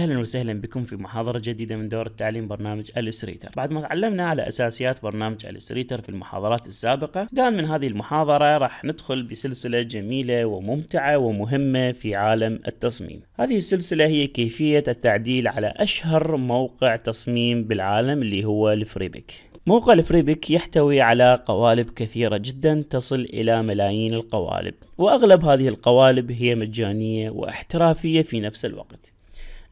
أهلا وسهلا بكم في محاضرة جديدة من دور التعليم برنامج الإسريتر بعد ما تعلمنا على أساسيات برنامج الإسريتر في المحاضرات السابقة دان من هذه المحاضرة راح ندخل بسلسلة جميلة وممتعة ومهمة في عالم التصميم هذه السلسلة هي كيفية التعديل على أشهر موقع تصميم بالعالم اللي هو الفريبك موقع الفريبك يحتوي على قوالب كثيرة جدا تصل إلى ملايين القوالب وأغلب هذه القوالب هي مجانية واحترافية في نفس الوقت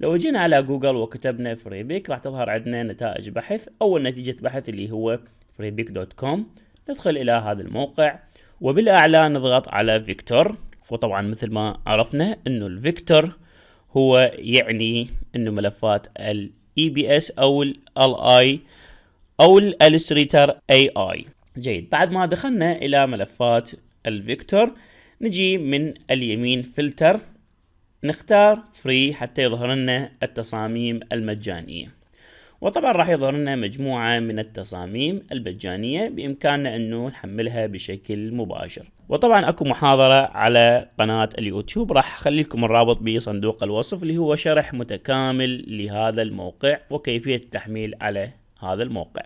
لو جينا على جوجل وكتبنا فري بيك راح تظهر عندنا نتائج بحث اول نتيجه بحث اللي هو فريبيك دوت كوم ندخل الى هذا الموقع وبالاعلى نضغط على فيكتور وطبعا مثل ما عرفنا انه الفيكتور هو يعني انه ملفات الاي بي e اس او ال اي او الالستريتر اي اي جيد بعد ما دخلنا الى ملفات الفيكتور نجي من اليمين فلتر نختار فري حتى يظهر لنا التصاميم المجانية وطبعا راح يظهر لنا مجموعة من التصاميم المجانية بإمكاننا أنه نحملها بشكل مباشر وطبعا اكو محاضرة على قناة اليوتيوب راح اخلي لكم الرابط بصندوق الوصف اللي هو شرح متكامل لهذا الموقع وكيفية التحميل على هذا الموقع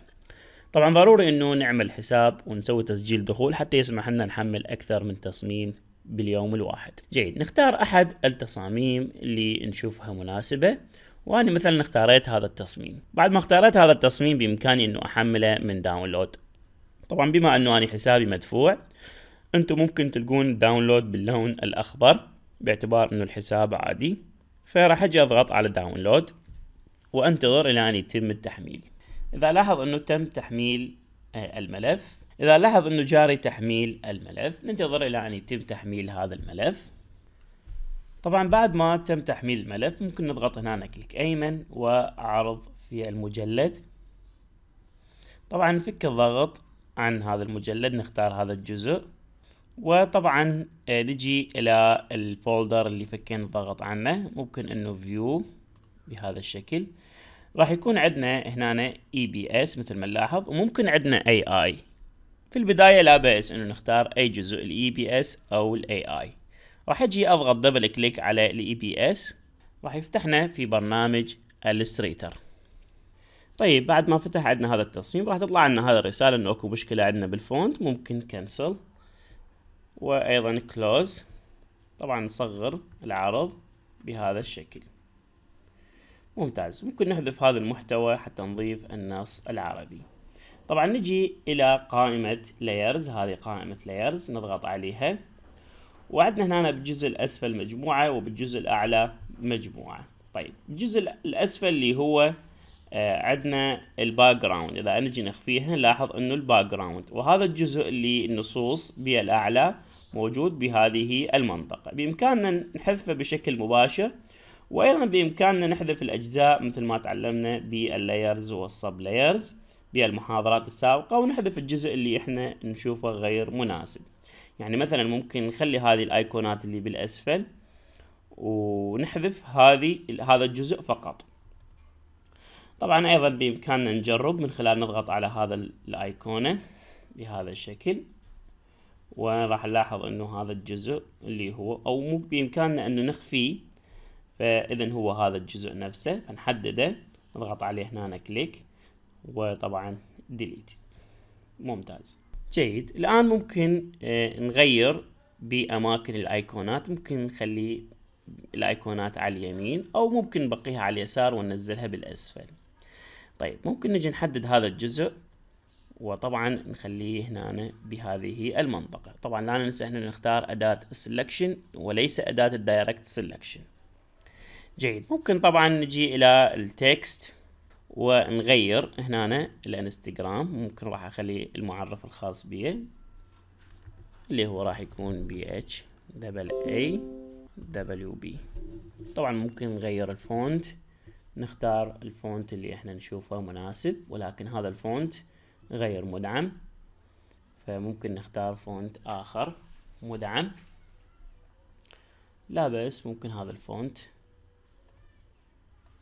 طبعا ضروري انه نعمل حساب ونسوي تسجيل دخول حتى يسمح لنا نحمل اكثر من تصميم باليوم الواحد جيد نختار احد التصاميم اللي نشوفها مناسبه وانا مثلا اختاريت هذا التصميم بعد ما اختاريت هذا التصميم بامكاني انه احمله من داونلود طبعا بما انه انا حسابي مدفوع انتم ممكن تلقون داونلود باللون الاخضر باعتبار انه الحساب عادي فراح اجي اضغط على داونلود وانتظر الى ان يتم التحميل اذا لاحظ انه تم تحميل آه، الملف إذا لاحظ أنه جاري تحميل الملف ننتظر إلى أن يتم تحميل هذا الملف طبعا بعد ما تم تحميل الملف ممكن نضغط هنا كليك أيمن وعرض في المجلد طبعا نفك الضغط عن هذا المجلد نختار هذا الجزء وطبعا آه، نجي الى الفولدر اللي فكينا الضغط عنه ممكن انه فيو بهذا الشكل راح يكون عندنا هنا اي بي اس مثل ما نلاحظ وممكن عندنا اي اي في البداية لا بأس انه نختار اي جزء الاي بي اس او الاي اي راح اجي اضغط دبل كليك على الاي بي اس راح يفتحنا في برنامج الستريتر طيب بعد ما فتح عندنا هذا التصميم راح تطلع لنا هذا الرسالة انه اكو مشكلة عندنا بالفونت ممكن كنسل وايضا كلوز طبعا نصغر العرض بهذا الشكل ممتاز ممكن نحذف هذا المحتوى حتى نضيف النص العربي طبعا نجي الى قائمه layers هذه قائمه layers نضغط عليها وعندنا هنا بالجزء الاسفل مجموعه وبالجزء الاعلى مجموعه طيب الجزء الاسفل اللي هو آه، عندنا الباك جراوند اذا نجي نخفيها نلاحظ انه الباك جراوند وهذا الجزء اللي النصوص بها الاعلى موجود بهذه المنطقه بامكاننا نحذفه بشكل مباشر وايضا بامكاننا نحذف الاجزاء مثل ما تعلمنا باللايرز والسب لايرز بالمحاضرات السابقة ونحذف الجزء اللي احنا نشوفه غير مناسب يعني مثلا ممكن نخلي هذه الايقونات اللي بالاسفل ونحذف هذه هذا الجزء فقط طبعا ايضا بامكاننا نجرب من خلال نضغط على هذا الايقونة بهذا الشكل وراح نلاحظ انه هذا الجزء اللي هو او مو بامكاننا انه نخفيه فاذا هو هذا الجزء نفسه فنحدده نضغط عليه هنا كليك وطبعا ديليت ممتاز جيد الآن ممكن آه، نغير بأماكن الأيقونات ممكن نخلي الأيقونات على اليمين أو ممكن نبقيها على اليسار وننزلها بالأسفل طيب ممكن نجي نحدد هذا الجزء وطبعا نخليه هنا بهذه المنطقة طبعا لا ننسى احنا نختار أداة السلكشن وليس أداة الدايركت سلكشن جيد ممكن طبعا نجي إلى التكست ونغير هنا الانستغرام ممكن راح اخلي المعرف الخاص بيه اللي هو راح يكون بي اتش دبل اي دبليو بي طبعا ممكن نغير الفونت نختار الفونت اللي احنا نشوفه مناسب ولكن هذا الفونت غير مدعم فممكن نختار فونت اخر مدعم لا بس ممكن هذا الفونت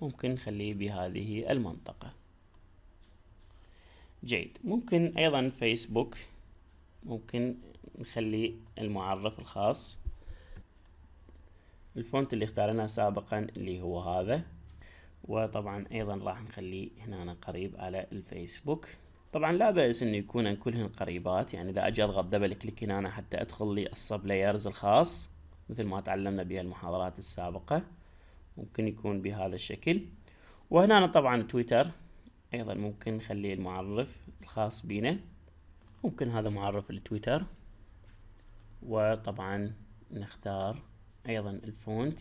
ممكن نخليه بهذه المنطقة جيد ممكن أيضا فيسبوك ممكن نخلي المعرف الخاص الفونت اللي اختارناه سابقا اللي هو هذا وطبعا ايضا راح نخليه هنا قريب على الفيسبوك طبعا لا بأس انه يكون كلهن قريبات يعني اذا اجي اضغط دبل كليك هنا حتى ادخل لي الصب لايرز الخاص مثل ما تعلمنا بها المحاضرات السابقة ممكن يكون بهذا الشكل وهنا طبعا تويتر ايضا ممكن نخليه المعرف الخاص بنا ممكن هذا معرف التويتر وطبعا نختار ايضا الفونت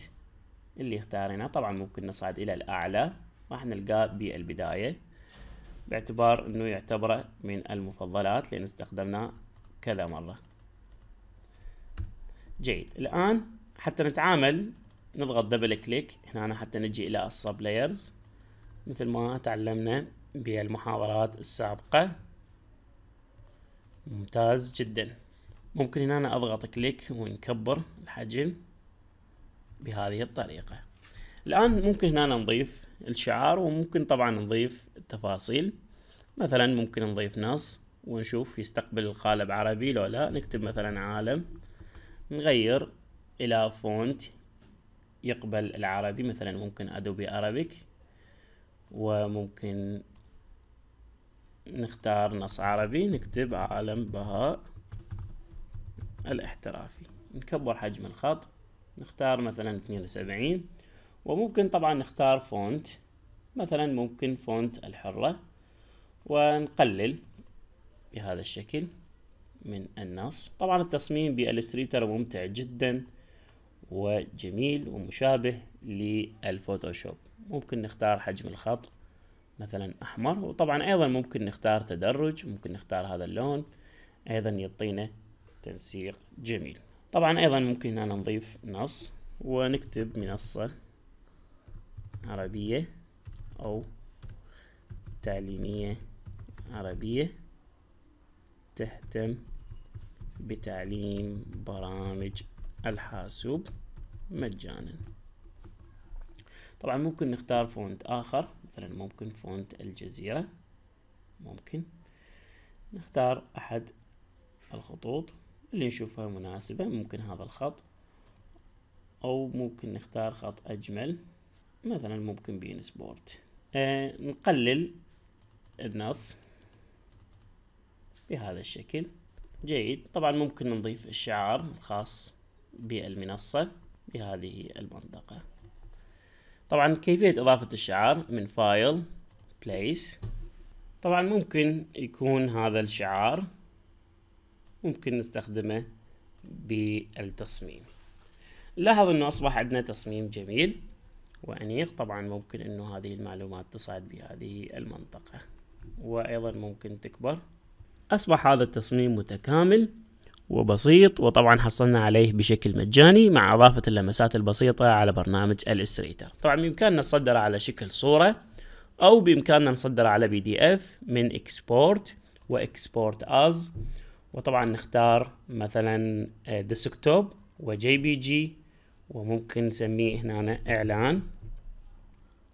اللي اختاريناه طبعا ممكن نصعد الى الاعلى راح نلقاه بالبداية باعتبار انه يعتبره من المفضلات لان استخدمناه كذا مرة جيد الان حتى نتعامل نضغط دبل كليك هنا حتى نجي الى السب لايرز مثل ما تعلمنا بالمحاضرات السابقة ممتاز جدا ممكن هنا أنا اضغط كليك ونكبر الحجم بهذه الطريقة الآن ممكن هنا أنا نضيف الشعار وممكن طبعا نضيف التفاصيل مثلا ممكن نضيف نص ونشوف يستقبل القالب عربي لو لا نكتب مثلا عالم نغير إلى فونت يقبل العربي مثلا ممكن ادوبي ارابيك وممكن نختار نص عربي نكتب عالم بهاء الاحترافي نكبر حجم الخط نختار مثلا 72 وممكن طبعا نختار فونت مثلا ممكن فونت الحرة ونقلل بهذا الشكل من النص طبعا التصميم بالستريتر ممتع جدا وجميل ومشابه للفوتوشوب ممكن نختار حجم الخط مثلا احمر وطبعا ايضا ممكن نختار تدرج ممكن نختار هذا اللون ايضا يعطينا تنسيق جميل طبعا ايضا ممكن انا نضيف نص ونكتب منصة عربية او تعليمية عربية تهتم بتعليم برامج الحاسوب مجانا طبعا ممكن نختار فونت آخر مثلا ممكن فونت الجزيرة ممكن نختار أحد الخطوط اللي نشوفها مناسبة ممكن هذا الخط أو ممكن نختار خط أجمل مثلا ممكن بين سبورت آه نقلل النص بهذا الشكل جيد طبعا ممكن نضيف الشعار الخاص بالمنصة بهذه المنطقة طبعا كيفية إضافة الشعار من فايل Place طبعا ممكن يكون هذا الشعار ممكن نستخدمه بالتصميم لاحظ انه اصبح عندنا تصميم جميل وانيق طبعا ممكن انه هذه المعلومات تصعد بهذه المنطقة وايضا ممكن تكبر اصبح هذا التصميم متكامل وبسيط وطبعا حصلنا عليه بشكل مجاني مع اضافة اللمسات البسيطة على برنامج الاستريتر طبعا بامكاننا نصدره على شكل صورة او بامكاننا نصدره على بي دي اف من اكسبورت واكسبورت از وطبعا نختار مثلا ديسكتوب وجي بي جي وممكن نسميه هنا اعلان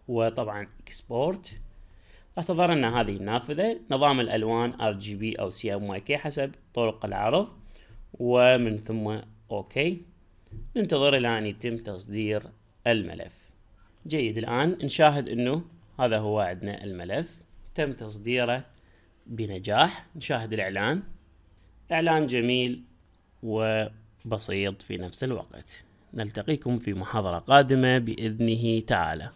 وطبعا اكسبورت اعتذر ان لنا هذه النافذة نظام الالوان ار جي بي او سي ام واي كي حسب طرق العرض ومن ثم اوكي ننتظر الى ان يتم تصدير الملف جيد الان نشاهد انه هذا هو عندنا الملف تم تصديره بنجاح نشاهد الاعلان اعلان جميل وبسيط في نفس الوقت نلتقيكم في محاضرة قادمة بإذنه تعالى